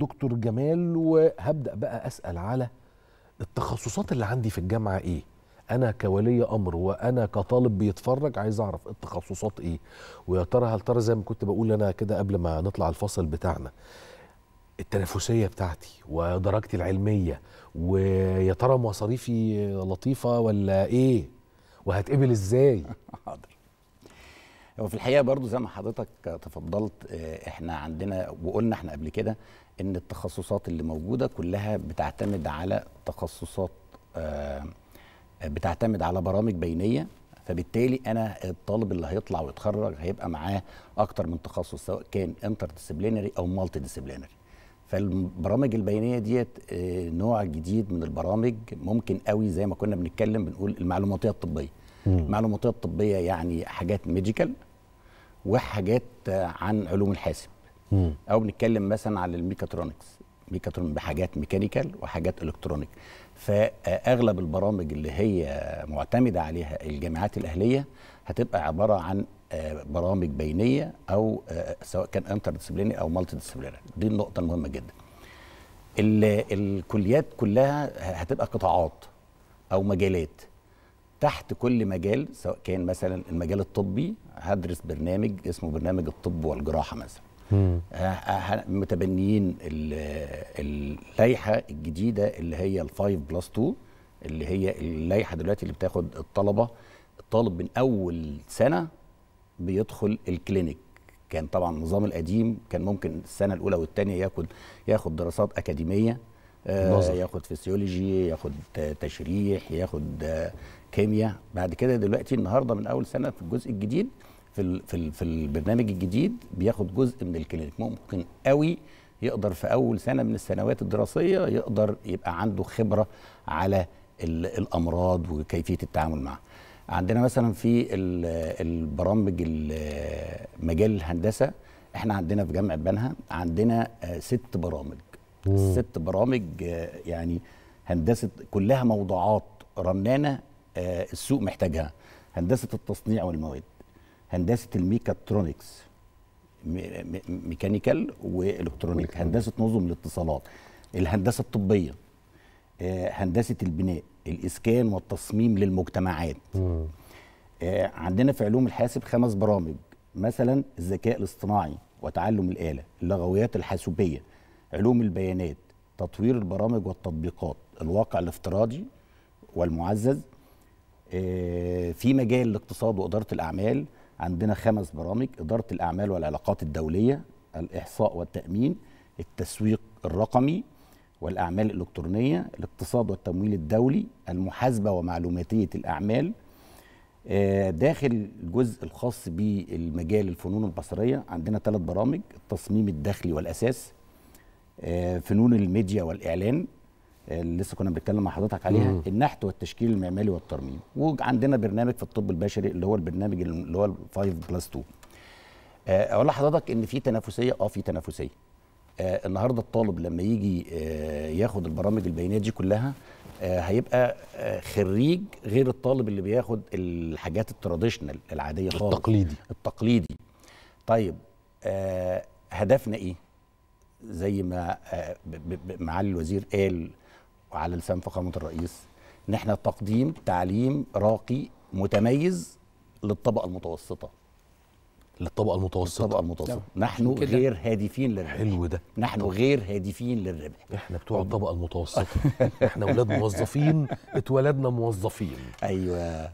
دكتور جمال وهبدا بقى اسال على التخصصات اللي عندي في الجامعه ايه انا كولي امر وانا كطالب بيتفرج عايز اعرف التخصصات ايه ويا ترى هل ترى زي ما كنت بقول انا كده قبل ما نطلع الفصل بتاعنا التنافسيه بتاعتي ودرجتي العلميه ويا ترى مصاريفي لطيفه ولا ايه وهتقبل ازاي هو في الحقيقه برضو زي ما حضرتك تفضلت آه، احنا عندنا وقلنا احنا قبل كده ان التخصصات اللي موجوده كلها بتعتمد على تخصصات آه، بتعتمد على برامج بينيه فبالتالي انا الطالب اللي هيطلع ويتخرج هيبقى معاه اكتر من تخصص سواء كان انتر ديسيبلينري او مالتي ديسيبلينري فالبرامج البينيه ديت آه، نوع جديد من البرامج ممكن قوي زي ما كنا بنتكلم بنقول المعلوماتيه الطبيه المعلوماتيه الطبيه يعني حاجات ميديكال وحاجات عن علوم الحاسب مم. او بنتكلم مثلا على الميكاترونكس ميكاترون بحاجات ميكانيكال وحاجات الكترونيك فاغلب البرامج اللي هي معتمده عليها الجامعات الاهليه هتبقى عباره عن آه، برامج بينيه او آه، سواء كان انتر ديسبليني او مالتي ديسبليني دي النقطه المهمه جدا الكليات كلها هتبقى قطاعات او مجالات تحت كل مجال سواء كان مثلا المجال الطبي هدرس برنامج اسمه برنامج الطب والجراحه مثلا آه، آه، متبنيين اللائحه الجديده اللي هي ال5 بلس 2 اللي هي اللائحه دلوقتي اللي بتاخد الطلبه الطالب من اول سنه بيدخل الكلينيك كان طبعا النظام القديم كان ممكن السنه الاولى والثانيه ياخد ياخد دراسات اكاديميه نظر. ياخد فسيولوجي ياخد تشريح ياخد آه، كيمياء بعد كده دلوقتي النهارده من اول سنه في الجزء الجديد في في في البرنامج الجديد بياخد جزء من الكلينيك ممكن قوي يقدر في اول سنه من السنوات الدراسيه يقدر يبقى عنده خبره على الامراض وكيفيه التعامل معها عندنا مثلا في البرامج مجال الهندسه احنا عندنا في جامعه بنها عندنا آه، ست برامج ست برامج يعني هندسه كلها موضوعات رنانه آه، السوق محتاجها هندسه التصنيع والمواد هندسه الميكاترونكس ميكانيكال والكترونيك هندسه نظم الاتصالات الهندسه الطبيه آه، هندسه البناء الاسكان والتصميم للمجتمعات م. آه، عندنا في علوم الحاسب خمس برامج مثلا الذكاء الاصطناعي وتعلم الاله اللغويات الحاسوبيه علوم البيانات تطوير البرامج والتطبيقات الواقع الافتراضي والمعزز آه، في مجال الاقتصاد وإدارة الأعمال عندنا خمس برامج إدارة الأعمال والعلاقات الدولية الإحصاء والتأمين التسويق الرقمي والأعمال الإلكترونية الاقتصاد والتمويل الدولي المحاسبة ومعلوماتية الأعمال آه، داخل الجزء الخاص بالمجال الفنون البصرية عندنا ثلاث برامج التصميم الداخلي والأساس آه، فنون الميديا والاعلان آه، اللي لسه كنا بنتكلم مع حضرتك عليها مم. النحت والتشكيل المعماري والترميم وعندنا برنامج في الطب البشري اللي هو البرنامج اللي هو 5 بلس 2 اقول لحضرتك ان في تنافسيه اه في تنافسيه آه النهارده الطالب لما يجي آه ياخد البرامج البيانيه دي كلها آه هيبقى آه، خريج غير الطالب اللي بياخد الحاجات التراديشنال العاديه خالص التقليدي التقليدي طيب هدفنا ايه زي ما آه، معالي الوزير قال وعلى لسان فخامه الرئيس ان احنا تقديم تعليم راقي متميز للطبقه المتوسطه للطبقه المتوسطه للطبقه المتوسطه نحن كده. غير هادفين للربح حلو ده نحن طبعا. غير هادفين للربح احنا بتوع الطبقه المتوسطه احنا اولاد موظفين اتولدنا موظفين ايوه